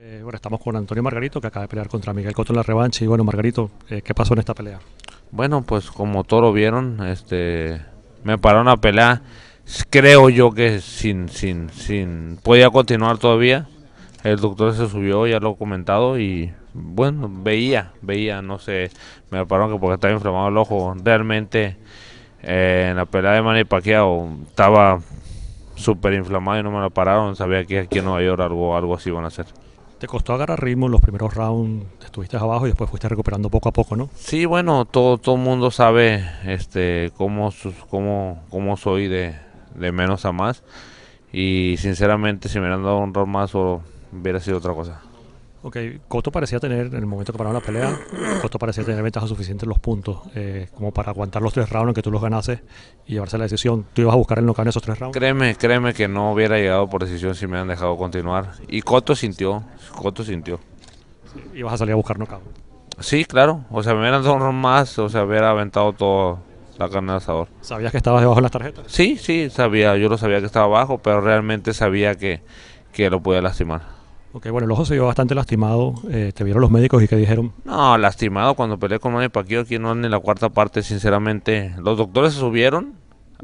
Eh, bueno, estamos con Antonio Margarito, que acaba de pelear contra Miguel Cotto en la revancha. Y bueno, Margarito, eh, ¿qué pasó en esta pelea? Bueno, pues como todos vieron, este, me paró una pelea. Creo yo que sin, sin, sin, podía continuar todavía. El doctor se subió, ya lo he comentado, y bueno, veía, veía, no sé, me pararon que porque estaba inflamado el ojo. Realmente, eh, en la pelea de y paqueado estaba súper inflamado y no me lo pararon. Sabía que aquí en Nueva York algo, algo así iban a hacer. Te costó agarrar ritmo en los primeros rounds, estuviste abajo y después fuiste recuperando poco a poco, ¿no? Sí, bueno, todo todo mundo sabe este cómo cómo, cómo soy de, menos a más y sinceramente si me hubieran dado un round más o hubiera sido otra cosa. Ok, Coto parecía tener, en el momento que pararon la pelea, Coto parecía tener ventaja suficiente en los puntos, eh, como para aguantar los tres rounds en que tú los ganases y llevarse la decisión. ¿Tú ibas a buscar el knockout en esos tres rounds? Créeme, créeme que no hubiera llegado por decisión si me han dejado continuar. Y Coto sintió, Coto sintió. ¿Ibas a salir a buscar knockout? Sí, claro. O sea, me hubieran dado un más, o sea, hubiera aventado toda la carne de asador. ¿Sabías que estabas debajo de las tarjetas? Sí, sí, sabía. Yo lo sabía que estaba abajo, pero realmente sabía que, que lo podía lastimar. Ok, bueno, el ojo se vio bastante lastimado. Eh, ¿Te vieron los médicos y qué dijeron? No, lastimado cuando peleé con Manny Pacquiao aquí no en la cuarta parte, sinceramente. Los doctores se subieron,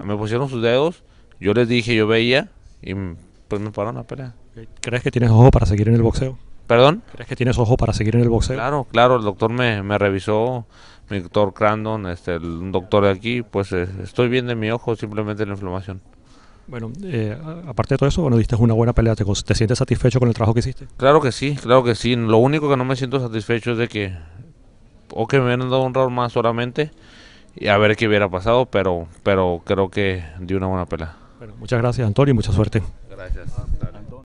me pusieron sus dedos, yo les dije, yo veía y pues me pararon la pelea. ¿Crees que tienes ojo para seguir en el boxeo? ¿Perdón? ¿Crees que tienes ojo para seguir en el boxeo? Claro, claro, el doctor me, revisó, mi doctor Crandon, este, el, un doctor de aquí, pues eh, estoy bien de mi ojo, simplemente la inflamación. Bueno, eh, aparte de todo eso, bueno, diste una buena pelea. ¿Te, sientes satisfecho con el trabajo que hiciste? Claro que sí, claro que sí. Lo único que no me siento satisfecho es de que, o que me hubieran dado un rol más solamente y a ver qué hubiera pasado, pero, pero creo que di una buena pelea. Bueno, muchas gracias, Antonio, y mucha suerte. Gracias.